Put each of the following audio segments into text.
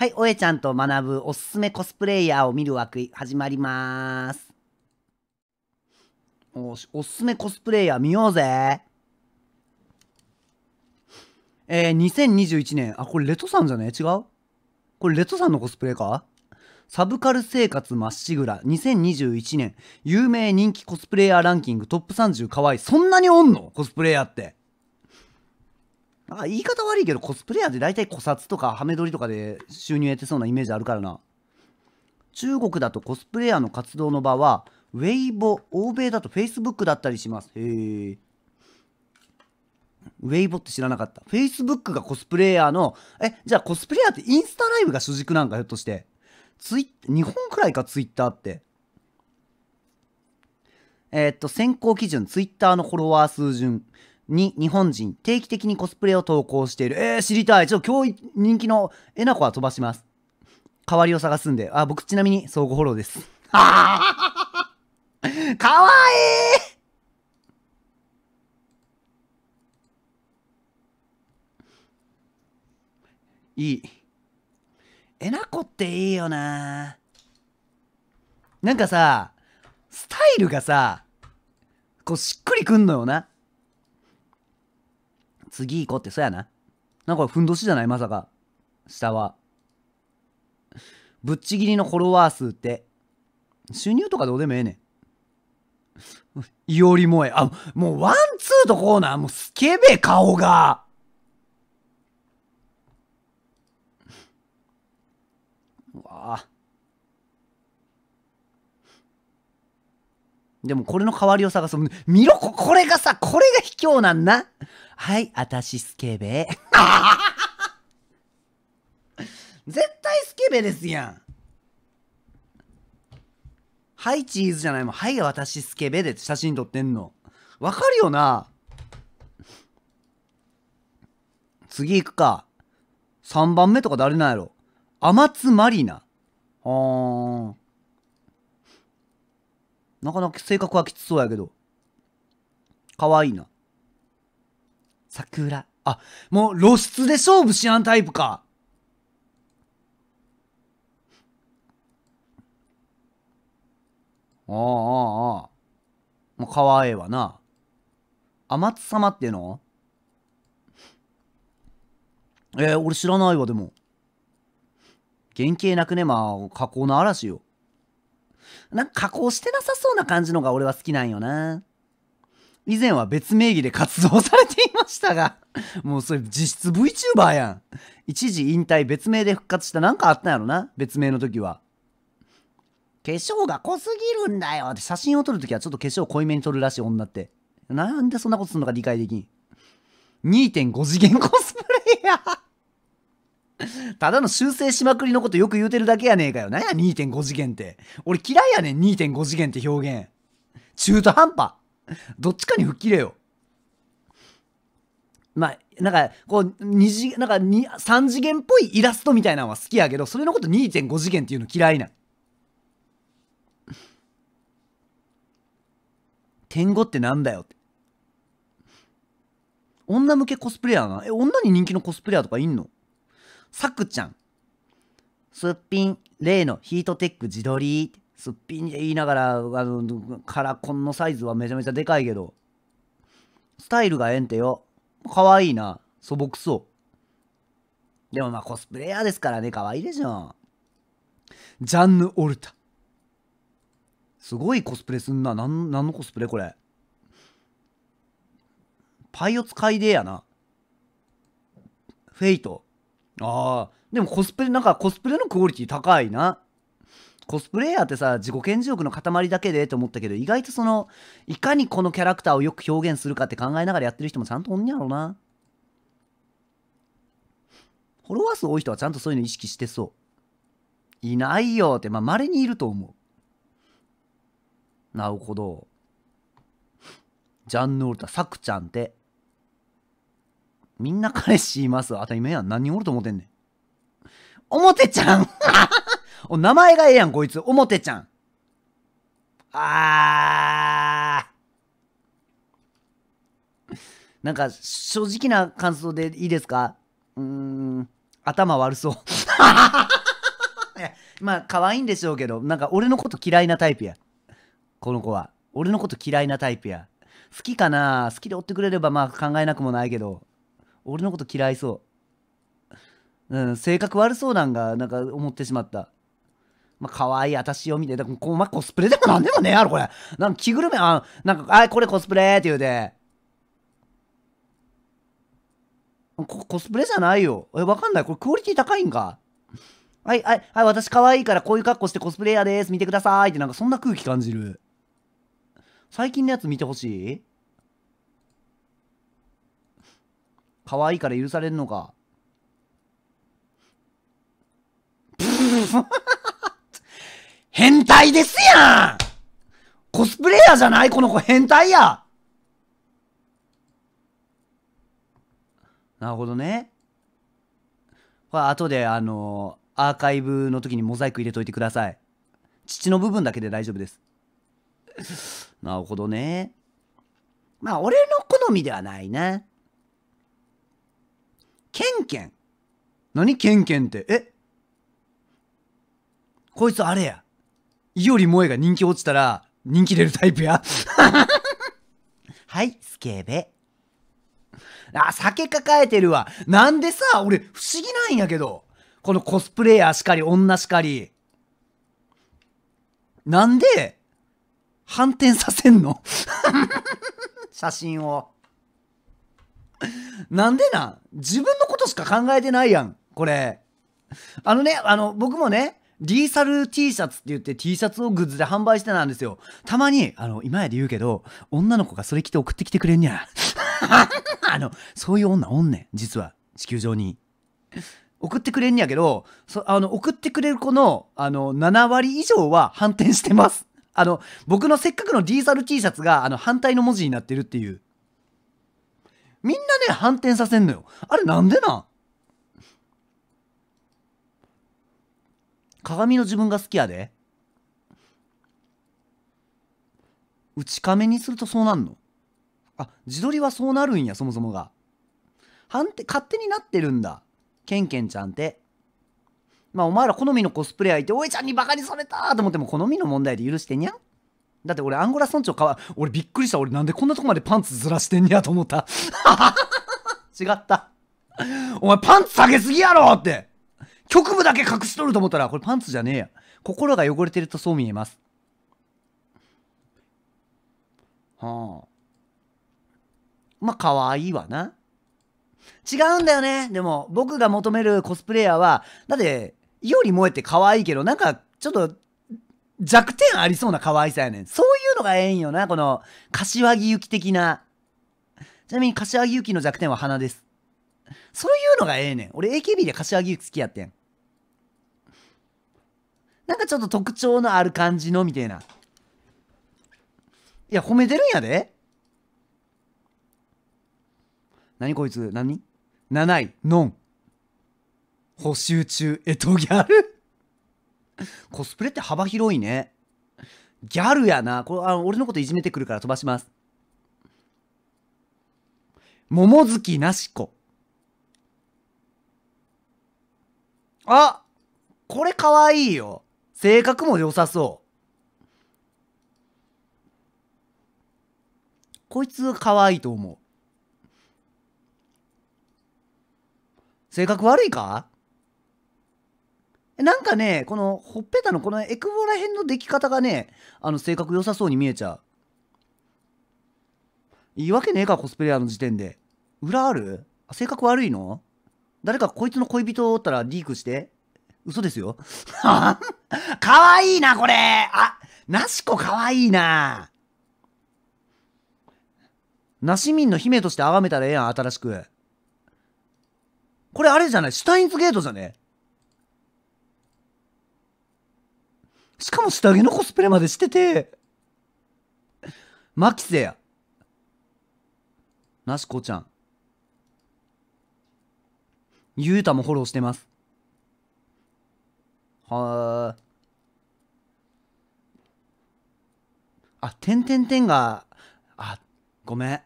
はい、おえちゃんと学ぶおすすめコスプレイヤーを見る枠始まります。おし、おすすめコスプレイヤー見ようぜ。えー、2021年。あ、これレトさんじゃね違うこれレトさんのコスプレかサブカル生活まっしぐら2021年有名人気コスプレイヤーランキングトップ30かわいい。そんなにおんのコスプレイヤーって。あ言い方悪いけどコスプレイヤーって大体古札とかハメ撮りとかで収入得てそうなイメージあるからな中国だとコスプレイヤーの活動の場はウェイボ欧米だとフェイスブックだったりしますへえウェイボって知らなかった。Facebook がコスプレイヤーの、え、じゃあコスプレイヤーってインスタライブが主軸なんか、ひょっとして。ツイ日本くらいか、Twitter って。えー、っと、先行基準、Twitter のフォロワー数順。に日本人定期的にコスプレを投稿している。えー、知りたい。ちょっと今日人気のえなこは飛ばします。代わりを探すんで。あ、僕ちなみに相互フォローです。あ かわいいいい。えなこっていいよな。なんかさ、スタイルがさ、こうしっくりくんのよな。次行こうって、そやな。なんかこれ、ふんどしじゃないまさか。下は。ぶっちぎりのフォロワー数って、収入とかどうでもええねん。いおり萌え。あ、もうワンツーとこうな。もうスケベ顔が。うわでもこれの代わりを探す。見ろこ、これがさ、これが卑怯なんだ。はい、あたしスケベ。絶対スケベですやん。はい、チーズじゃないもん。はい、しスケベで写真撮ってんの。わかるよな次行くか。3番目とか誰なんやろアマツマリナ。あー。なかなか性格はきつそうやけど。かわいいな。桜。あ、もう露出で勝負しやんタイプか。ああ、ああ、もう可愛いわな。天津様っていうのえー、俺知らないわ、でも。原型なくね、まあ、加工の嵐よ。なんか加工してなさそうな感じのが俺は好きなんよな。以前は別名義で活動されていま下が。もうそれ実質 VTuber やん。一時引退別名で復活したなんかあったんやろな。別名の時は。化粧が濃すぎるんだよって写真を撮るときはちょっと化粧濃いめに撮るらしい女って。なんでそんなことするのか理解できん。2.5次元コスプレイヤーただの修正しまくりのことよく言うてるだけやねえかよ。なんや2.5次元って。俺嫌いやねん2.5次元って表現。中途半端。どっちかに吹っ切れよ。まあ、なんか、こう、二次、なんかに、3次元っぽいイラストみたいなのは好きやけど、それのこと2.5次元っていうの嫌いな天狗ってなんだよって。女向けコスプレヤーな。え、女に人気のコスプレヤーとかいんのさくちゃん。すっぴん、例のヒートテック自撮り。すっぴんで言いながら、あの、カラコンのサイズはめちゃめちゃでかいけど。スタイルがええんてよ。可愛いな。素朴そう。でもまあコスプレイヤーですからね、可愛いでしょ。ジャンヌ・オルタ。すごいコスプレすんな。なん、なんのコスプレこれ。パイオツカイデやな。フェイト。ああ。でもコスプレ、なんかコスプレのクオリティ高いな。コスプレイヤーってさ自己顕示欲の塊だけでと思ったけど意外とそのいかにこのキャラクターをよく表現するかって考えながらやってる人もちゃんとおんねやろなフォロワー数多い人はちゃんとそういうの意識してそういないよってまあ稀にいると思うなるほどジャンヌ・オルタサクちゃんってみんな彼氏います当たり前やん何人おると思ってんねん。表ちゃんお、名前がええやん、こいつ。表ちゃん。あー。なんか、正直な感想でいいですかうーん、頭悪そう。まあ、可愛いんでしょうけど、なんか俺のこと嫌いなタイプや。この子は。俺のこと嫌いなタイプや。好きかな好きで追ってくれればまあ考えなくもないけど、俺のこと嫌いそう。うん、性格悪そうなんが、なんか思ってしまった。まあ、可愛い私を見て、だこまあ、コスプレでもなんでもねえやろ、これ。なんか着ぐるみ、あ、なんか、あ、これコスプレって言うて。こコスプレじゃないよ。え、わかんない。これクオリティ高いんか。はい、はい、はい、私可愛いからこういう格好してコスプレイヤーです。見てくださいってなんかそんな空気感じる。最近のやつ見てほしい可愛いから許されるのか。変態ですやんコスプレイヤーじゃないこの子変態やなるほどね。これ後であのー、アーカイブの時にモザイク入れといてください。父の部分だけで大丈夫です。なるほどね。まあ俺の好みではないな。ケンケン。何ケンケンって。えこいつあれや。いより萌えが人気落ちたら、人気出るタイプや。はい、スケベ。あ、酒抱えてるわ。なんでさ、俺、不思議なんやけど。このコスプレイヤーしかり、女しかり。なんで、反転させんの 写真を。なんでな自分のことしか考えてないやん、これ。あのね、あの、僕もね、リーサル T シャツって言って T シャツをグッズで販売してたんですよ。たまに、あの、今やで言うけど、女の子がそれ着て送ってきてくれんにゃ。あの、そういう女おんねん、実は。地球上に。送ってくれんやけど、そあの、送ってくれる子の、あの、7割以上は反転してます。あの、僕のせっかくのディーサル T シャツが、あの、反対の文字になってるっていう。みんなね、反転させんのよ。あれなんでなん鏡の自分が好きやで。内亀にするとそうなんのあ、自撮りはそうなるんや、そもそもが。判定勝手になってるんだ。ケンケンちゃんって。まあ、お前ら好みのコスプレ相手、おいちゃんにバカにされたと思っても、好みの問題で許してにゃんだって俺、アンゴラ村長かわ、俺びっくりした。俺なんでこんなとこまでパンツずらしてんやと思った。違った。お前パンツ下げすぎやろって。局部だけ隠しとると思ったら、これパンツじゃねえや。心が汚れてるとそう見えます。はあ。まあ、可愛いわな。違うんだよね。でも、僕が求めるコスプレイヤーは、だって、いより萌えって可愛いけど、なんか、ちょっと、弱点ありそうな可愛さやねん。そういうのがええんよな、この、柏木由紀的な。ちなみに、柏木由紀の弱点は鼻です。そういうのがええねん。俺、AKB で柏木由紀好きやってん。なんかちょっと特徴のある感じのみたいな。いや、褒めてるんやで。何こいつ何 ?7 位、ノン。補修中、エトギャルコスプレって幅広いね。ギャルやな。これあ俺のこといじめてくるから飛ばします。桃月なしこ。あこれかわいいよ。性格も良さそう。こいつ可愛いと思う。性格悪いかなんかね、このほっぺたのこのエクボら辺の出来方がね、あの性格良さそうに見えちゃう。いいわけねえか、コスプレイヤーの時点で。裏ある性格悪いの誰かこいつの恋人おったらリークして。嘘ですよ。かわいいな、これ。あ、ナシコかわいいな。ナシ民の姫として崇めたらええやん、新しく。これあれじゃないシュタインズゲートじゃねしかも下着のコスプレまでしてて。マキセや。ナシコちゃん。ゆうたもフォローしてます。はあ、点て点が、あ、ごめん。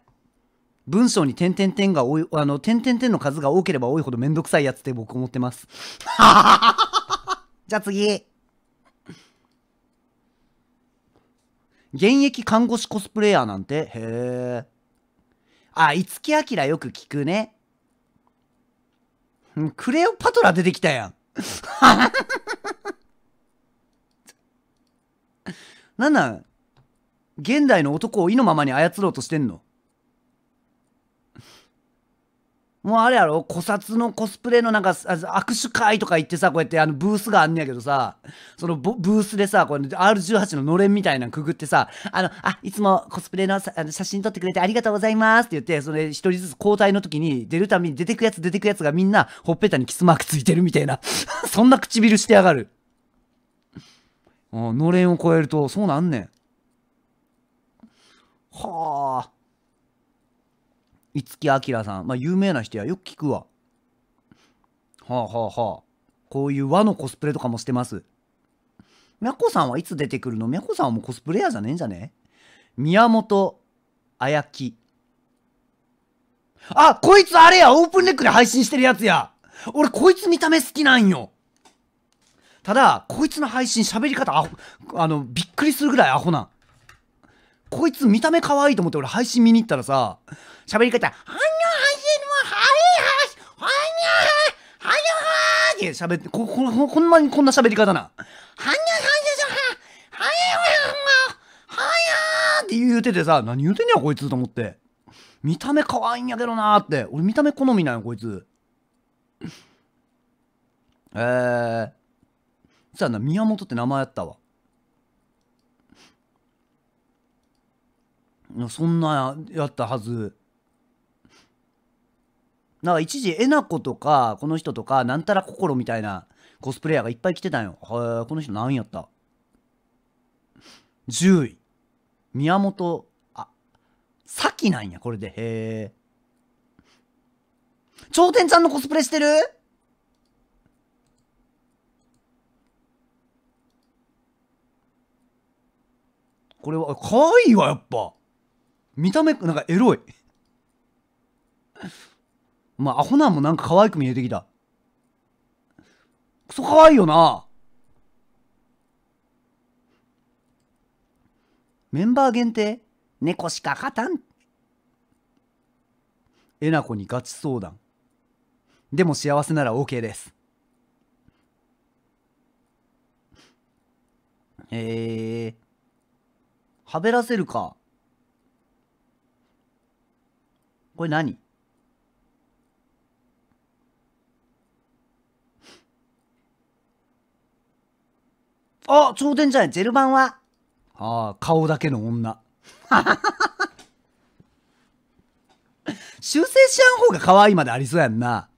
文章に点て点が多い、あの、点々点の数が多ければ多いほどめんどくさいやつって僕思ってます。じゃあ次。現役看護師コスプレイヤーなんて、へえ。あ、五木明よく聞くね。クレオパトラ出てきたやん。なんなん現代の男を意のままに操ろうとしてんのもうあれやろ古刹のコスプレのなんか握手会とか行ってさこうやってあのブースがあんねやけどさそのブースでさこ R18 ののれんみたいなのくぐってさ「あのあいつもコスプレのあの写真撮ってくれてありがとうございます」って言ってそれ一人ずつ交代の時に出るたびに出てくやつ出てくやつがみんなほっぺたにキスマークついてるみたいな そんな唇してやがるのれんを超えるとそうなんねんはあ五木明さん、まあ、有名な人やよく聞くわはあはあはあこういう和のコスプレとかもしてますみゃこさんはいつ出てくるのみゃこさんはもうコスプレイヤーじゃねえんじゃね宮本綾きあこいつあれやオープンレックで配信してるやつや俺こいつ見た目好きなんよただこいつの配信喋り方あのびっくりするぐらいアホなんこいつ見た目可愛いと思って俺配信見に行ったらさ、喋り方、はにゃはんのはいはし、はにゃは、はにゃはって喋って、こ、こ、こんなにこんな喋り方な。はにゃはしのは、はにゃは、はにゃって言うててさ、何言うてんねやこいつと思って。見た目可愛いんやけどなーって。俺見た目好みなんやこいつ。えー。そやな、宮本って名前やったわ。そんなやったはずなんか一時えなことかこの人とかなんたら心みたいなコスプレイヤーがいっぱい来てたんよこの人何やった10位宮本あさきなんやこれでへえ頂点ちゃんのコスプレしてるこれは、かわいいわ、やっぱ。見た目なんかエロいまあアホなんもなんか可愛く見えてきたクソ可愛いよなメンバー限定猫しか勝たんえなこにガチ相談でも幸せなら OK ですえー、はべらせるかこれ何あ、超点じゃない、ェル版は。ああ、顔だけの女。修正しちゃう方が可愛いまでありそうやんな。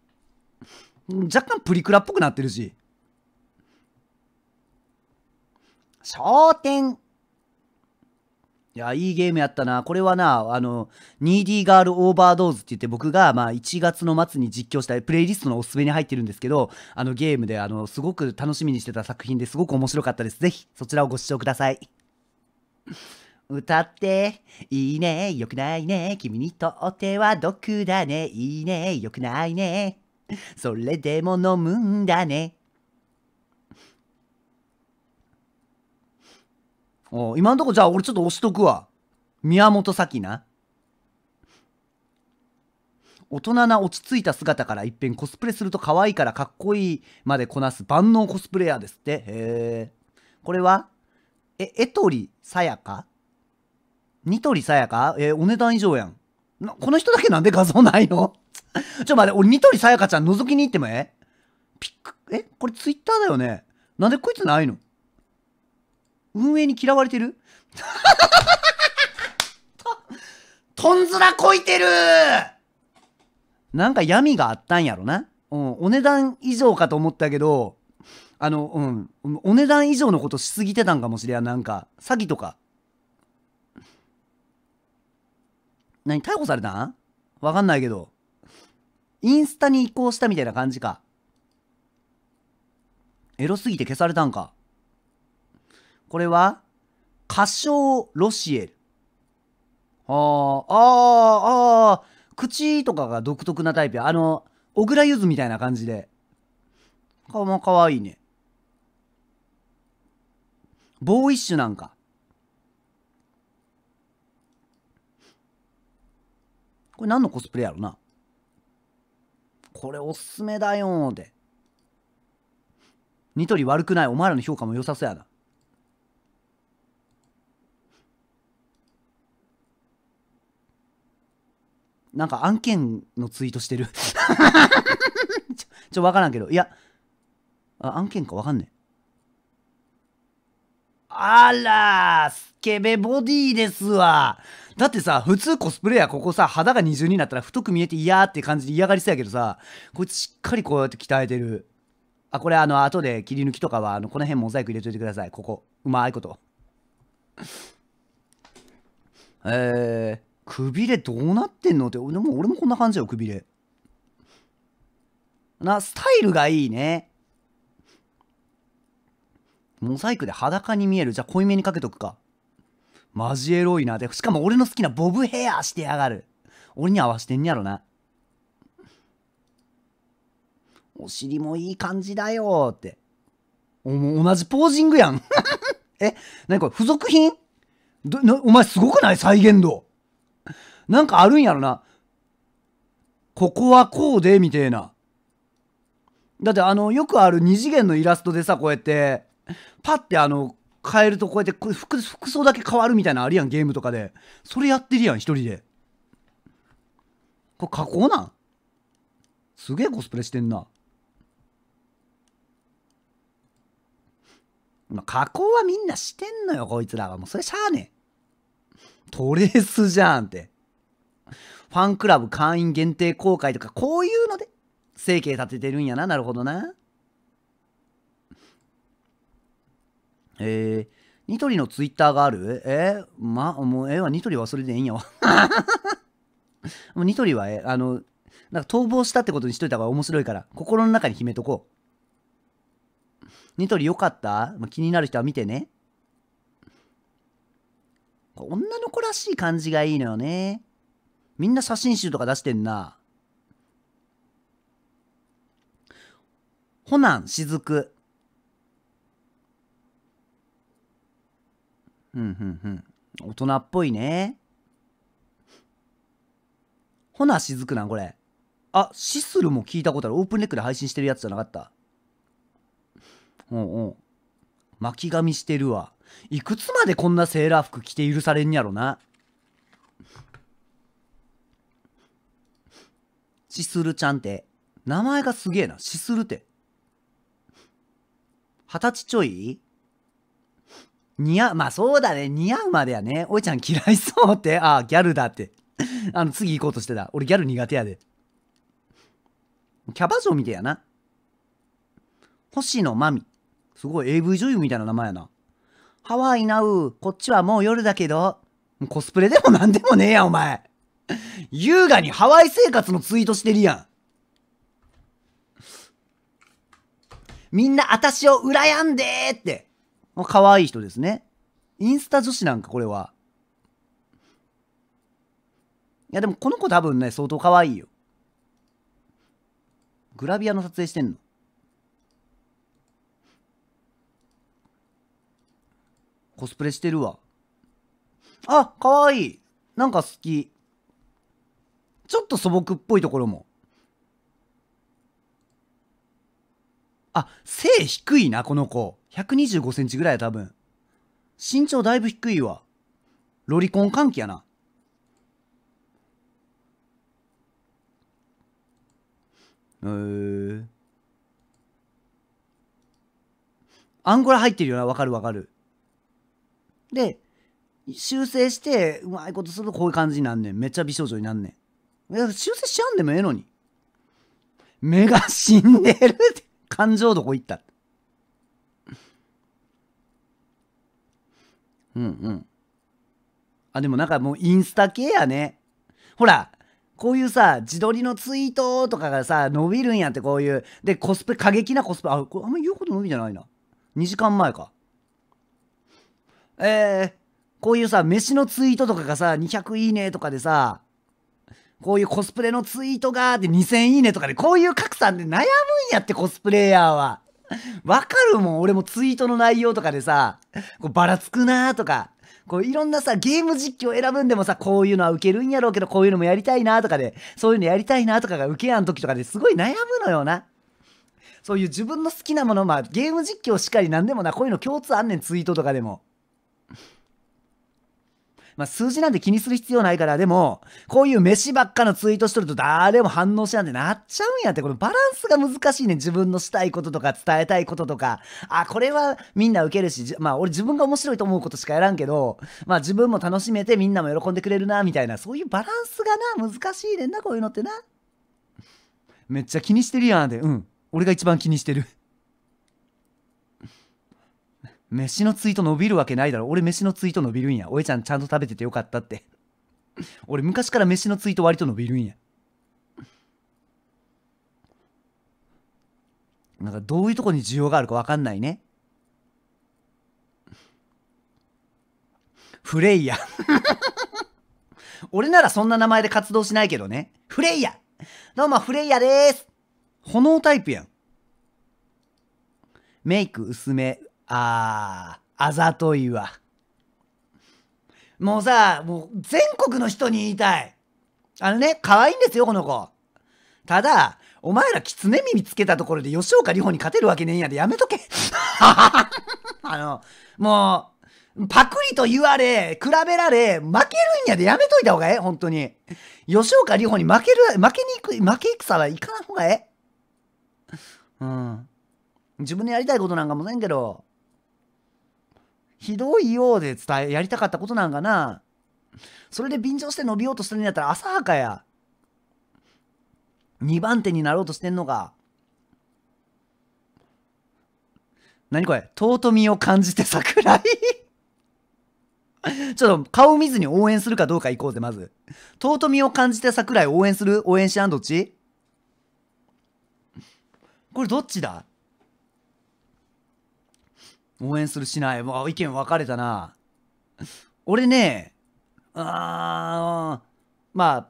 若干プリクラっぽくなってるし。焦点。いや、いいゲームやったな。これはな、あの、2D ガールオーバードーズって言って僕が、まあ、1月の末に実況したプレイリストのおすすめに入ってるんですけど、あの、ゲームで、あの、すごく楽しみにしてた作品ですごく面白かったです。ぜひ、そちらをご視聴ください。歌って、いいね、よくないね、君にとっては毒だね、いいね、よくないね、それでも飲むんだね。お今んとこじゃあ俺ちょっと押しとくわ。宮本咲な。大人な落ち着いた姿から一変コスプレすると可愛いからかっこいいまでこなす万能コスプレイヤーですって。へえ。これはえ、えとりさやかニトリさやかえー、お値段以上やん。この人だけなんで画像ないのちょ待って、俺ニトリさやかちゃん覗きに行ってもえピック、えこれツイッターだよねなんでこいつないの運営に嫌われてる とんずらこいてるなんか闇があったんやろな。うん、お値段以上かと思ったけど、あの、うん、お値段以上のことしすぎてたんかもしれん、なんか。詐欺とか。何、逮捕されたんわかんないけど。インスタに移行したみたいな感じか。エロすぎて消されたんか。これは、歌唱ロシエル。あー、あー、ああ口とかが独特なタイプや。あの、小倉ゆずみたいな感じで。顔も可愛いね。ボーイッシュなんか。これ何のコスプレやろなこれおすすめだよーって。ニトリ悪くない。お前らの評価も良さそうやな。なんか案件のツイートしてる ちょ、ちょ、わからんけど。いや、あ案件かわかんねえ。あらスケベボディですわ。だってさ、普通コスプレヤーここさ、肌が二重になったら太く見えて嫌って感じで嫌がりそうやけどさ、こいつしっかりこうやって鍛えてる。あ、これあの、後で切り抜きとかは、あの、この辺モザイク入れといてください。ここ。うまいこと。えー、くびれどうなってんのって、でも俺もこんな感じよ、くびれ。な、スタイルがいいね。モザイクで裸に見える。じゃあ濃いめにかけとくか。マジエロいな。で、しかも俺の好きなボブヘアしてやがる。俺に合わしてんやろな。お尻もいい感じだよって。お、も同じポージングやん。え、なにこれ、付属品どなお前すごくない再現度。なんかあるんやろな。ここはこうで、みたいな。だってあの、よくある二次元のイラストでさ、こうやって、パッてあの、変えるとこうやって服服装だけ変わるみたいなあるやん、ゲームとかで。それやってるやん、一人で。これ加工なんすげえコスプレしてんな。まあ、加工はみんなしてんのよ、こいつらは。もうそれしゃあねえ。トレースじゃんって。ファンクラブ会員限定公開とか、こういうので、整形立ててるんやな。なるほどな。えー、ニトリのツイッターがあるえー、ま、もうええー、わ、ニトリはそれでええんやわ。も うニトリはええ、あの、なんか逃亡したってことにしといた方が面白いから、心の中に秘めとこう。ニトリよかった、まあ、気になる人は見てね。女の子らしい感じがいいのよね。みんな写真集とか出してんな。ホナン、雫。ふうん、うん、うん。大人っぽいね。ほな、ン、雫なんこれ。あ、シスルも聞いたことある。オープンネックで配信してるやつじゃなかった。うんうん。巻き髪してるわ。いくつまでこんなセーラー服着て許されんやろな。しするちゃんって。名前がすげえな。しするって。二十歳ちょい似合う。まあそうだね。似合うまでやね。おいちゃん嫌いそうって。ああ、ギャルだって。あの、次行こうとしてた。俺ギャル苦手やで。キャバ嬢みてやな。星野まみ。すごい AV 女優みたいな名前やな。ハワイナウ。こっちはもう夜だけど。コスプレでも何でもねえや、お前。優雅にハワイ生活のツイートしてるやん。みんな私を羨んでーって。もう可愛い人ですね。インスタ女子なんかこれは。いやでもこの子多分ね、相当可愛いよ。グラビアの撮影してんの。コスプレしてるわ。あ、可愛いなんか好き。ちょっと素朴っぽいところもあ背低いなこの子1 2 5ンチぐらい多分身長だいぶ低いわロリコン歓喜やなへえー、アンゴラ入ってるよなわかるわかるで修正してうまいことするとこういう感じになんねんめっちゃ美少女になんねん修正しちゃうんでもええのに。目が死んでるって。感情どこ行ったうんうん。あ、でもなんかもうインスタ系やね。ほら、こういうさ、自撮りのツイートとかがさ、伸びるんやってこういう。で、コスプレ、過激なコスプレ。あ、これあんま言うこと伸びじゃないな。2時間前か。えー、こういうさ、飯のツイートとかがさ、200いいねとかでさ、こういうコスプレのツイートが、で2000いいねとかで、こういう格差で悩むんやってコスプレイヤーは。わかるもん、俺もツイートの内容とかでさ、こうばらつくなーとか、こういろんなさ、ゲーム実況選ぶんでもさ、こういうのはウケるんやろうけど、こういうのもやりたいなとかで、そういうのやりたいなとかがウケやん時とかですごい悩むのよな。そういう自分の好きなもの、まあゲーム実況しっかりなんでもな、こういうの共通あんねん、ツイートとかでも。まあ、数字なんて気にする必要ないから、でも、こういう飯ばっかのツイートしとると誰も反応しなんてなっちゃうんやって、このバランスが難しいね。自分のしたいこととか伝えたいこととか、あ、これはみんな受けるし、まあ俺自分が面白いと思うことしかやらんけど、まあ自分も楽しめてみんなも喜んでくれるな、みたいな、そういうバランスがな、難しいねんな、こういうのってな。めっちゃ気にしてるやんで、うん。俺が一番気にしてる。飯のツイート伸びるわけないだろ。俺飯のツイート伸びるんや。おえちゃんちゃんと食べててよかったって。俺昔から飯のツイート割と伸びるんや。なんかどういうとこに需要があるかわかんないね。フレイヤ。俺ならそんな名前で活動しないけどね。フレイヤどうも、フレイヤです炎タイプやん。メイク薄め、ああ、あざといわ。もうさ、もう全国の人に言いたい。あのね、可愛いんですよ、この子。ただ、お前ら狐耳つけたところで吉岡里帆に勝てるわけねえんやでやめとけ。あの、もう、パクリと言われ、比べられ、負けるんやでやめといた方がええ、本当に。吉岡里帆に負ける、負けに行く、負け戦はいかない方がええ。うん。自分でやりたいことなんかもせんけど、ひどいようで伝え、やりたかったことなんかな。それで便乗して伸びようとしてるんやったら浅はかや。2番手になろうとしてんのか。何これ尊みを感じて桜井 ちょっと顔見ずに応援するかどうか行こうぜ、まず。尊みを感じて桜井応援する応援しやんどっちこれどっちだ応援するしない。もう意見分かれたな。俺ね、あー、まあ、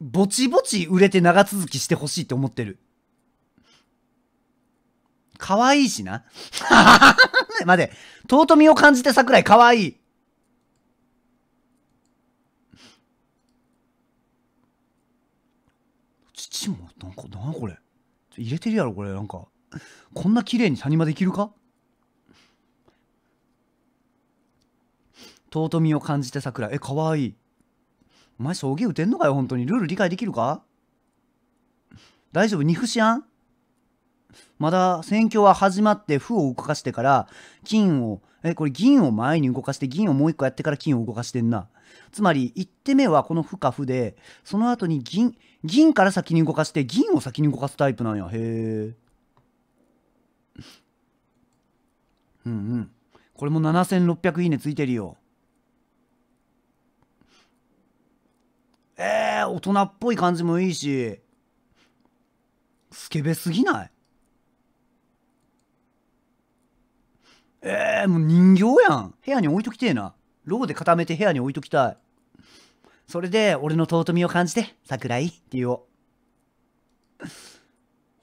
ぼちぼち売れて長続きしてほしいって思ってる。可愛いしな。待て、尊みを感じて桜井可愛い。父も、なんか、なこれ。入れてるやろ、これ。なんか、こんな綺麗に谷間できるか尊みを感じて桜えかわいいお前将棋打てんのかよ本当にルール理解できるか大丈夫二歩しやんまだ戦況は始まって歩を動かしてから金をえこれ銀を前に動かして銀をもう一個やってから金を動かしてんなつまり1手目はこの歩か歩でその後に銀銀から先に動かして銀を先に動かすタイプなんやへえうんうんこれも7600いいねついてるよ大人っぽい感じもいいしスケベすぎないえー、もう人形やん部屋に置いときてえなローで固めて部屋に置いときたいそれで俺の尊みを感じて桜井って言おう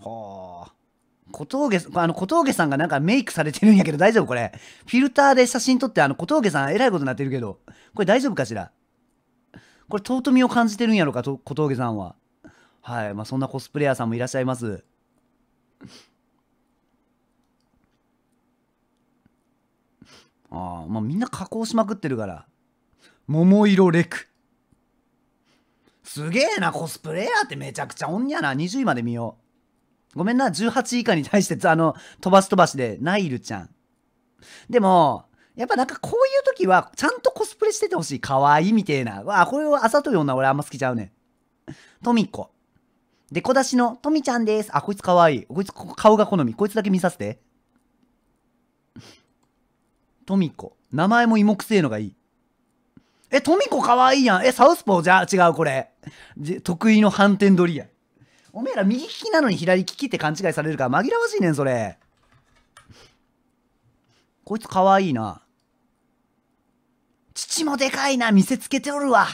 はあ小峠あの小峠さんがなんかメイクされてるんやけど大丈夫これフィルターで写真撮ってあの小峠さんえらいことになってるけどこれ大丈夫かしらこれ尊みを感じてるんやろかと小峠さんははいまあそんなコスプレイヤーさんもいらっしゃいますああまあみんな加工しまくってるから桃色レクすげえなコスプレイヤーってめちゃくちゃおんやな20位まで見ようごめんな18以下に対してあの飛ばし飛ばしでナイルちゃんでもやっぱなんかこういう時は、ちゃんとコスプレしててほしい。可愛いみてえな。わあ、これをあざとい女俺あんま好きちゃうねん。とみこ。でこ出しのとみちゃんです。あ、こいつ可愛い。こいつ顔が好み。こいつだけ見させて。とみこ。名前も芋くせえのがいい。え、とみこ可愛いやん。え、サウスポーじゃ違うこれ。得意の反転取りやん。おめえら右利きなのに左利きって勘違いされるから紛らわしいねん、それ。こいつ可愛いな。父もでかいな見せつけておるわ。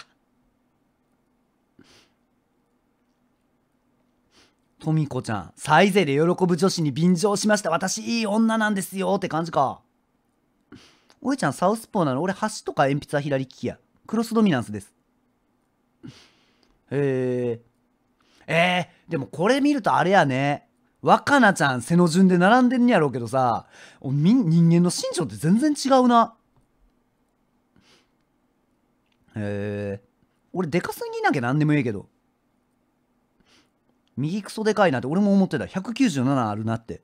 とみこちゃん、サイゼで喜ぶ女子に便乗しました。私いい女なんですよって感じか。おいちゃんサウスポーなの俺端とか鉛筆は左利きや。クロスドミナンスです。へえ。えー、でもこれ見るとあれやね。若菜ちゃん背の順で並んでんやろうけどさ、人間の身長って全然違うな。え俺でかすぎなきゃ何でもええけど右クソでかいなって俺も思ってた197あるなって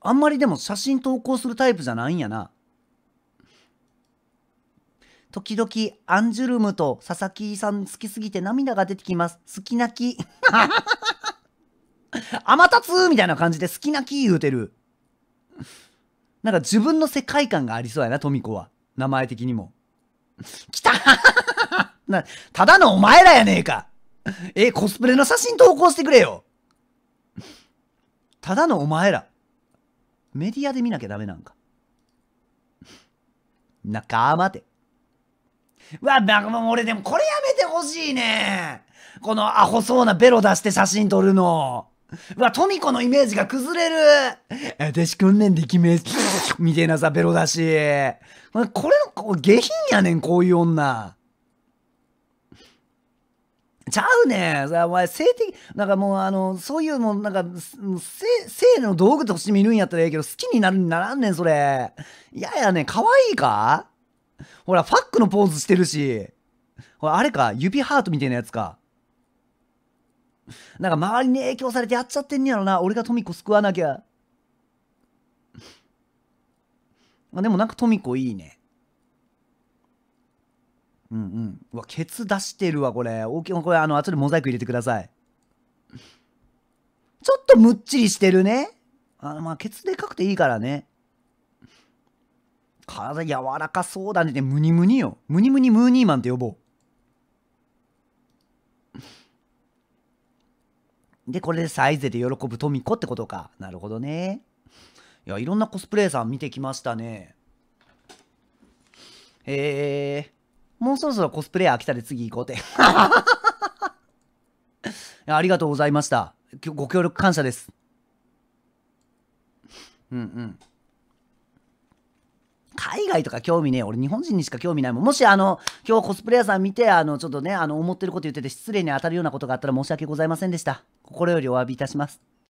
あんまりでも写真投稿するタイプじゃないんやな時々アンジュルムと佐々木さん好きすぎて涙が出てきます好き泣き たつみたいな感じで好き泣き言うてるなんか自分の世界観がありそうやな、みこは。名前的にも。来た な、ただのお前らやねえかえ、コスプレの写真投稿してくれよただのお前ら。メディアで見なきゃダメなんか。仲間で。うわ、なんか俺でもこれやめてほしいね。このアホそうなベロ出して写真撮るの。うわ、トミコのイメージが崩れる私こんなんできめす。みたいなさ、ベロだし。これ、こ下品やねん、こういう女。ちゃうねん。お前、性的、なんかもう、あの、そういう、の、なんか、性、性の道具として見るんやったらええけど、好きになるにならんねん、それ。いややねん、可愛いかほら、ファックのポーズしてるし。ほら、あれか、指ハートみたいなやつか。なんか周りに影響されてやっちゃってんやろな。俺がトミコ救わなきゃ。あでもなんかトミコいいね。うんうん。うわ、ケツ出してるわ、これ。大きい、これ、あの、後でモザイク入れてください。ちょっとむっちりしてるね。あまあ、ケツでかくていいからね。体柔らかそうだね。ムニムニよ。ムニムニムーニーマンって呼ぼう。で、これでサイゼで喜ぶトミコってことか。なるほどね。いや、いろんなコスプレイさん見てきましたね。えー、もうそろそろコスプレイ飽きたで次行こうって。ありがとうございました。ご協力感謝です。うんうん。海外とか興味ねえ。俺日本人にしか興味ないもん。もしあの、今日コスプレヤーさん見て、あの、ちょっとね、あの、思ってること言ってて失礼に当たるようなことがあったら申し訳ございませんでした。心よりお詫びいたします。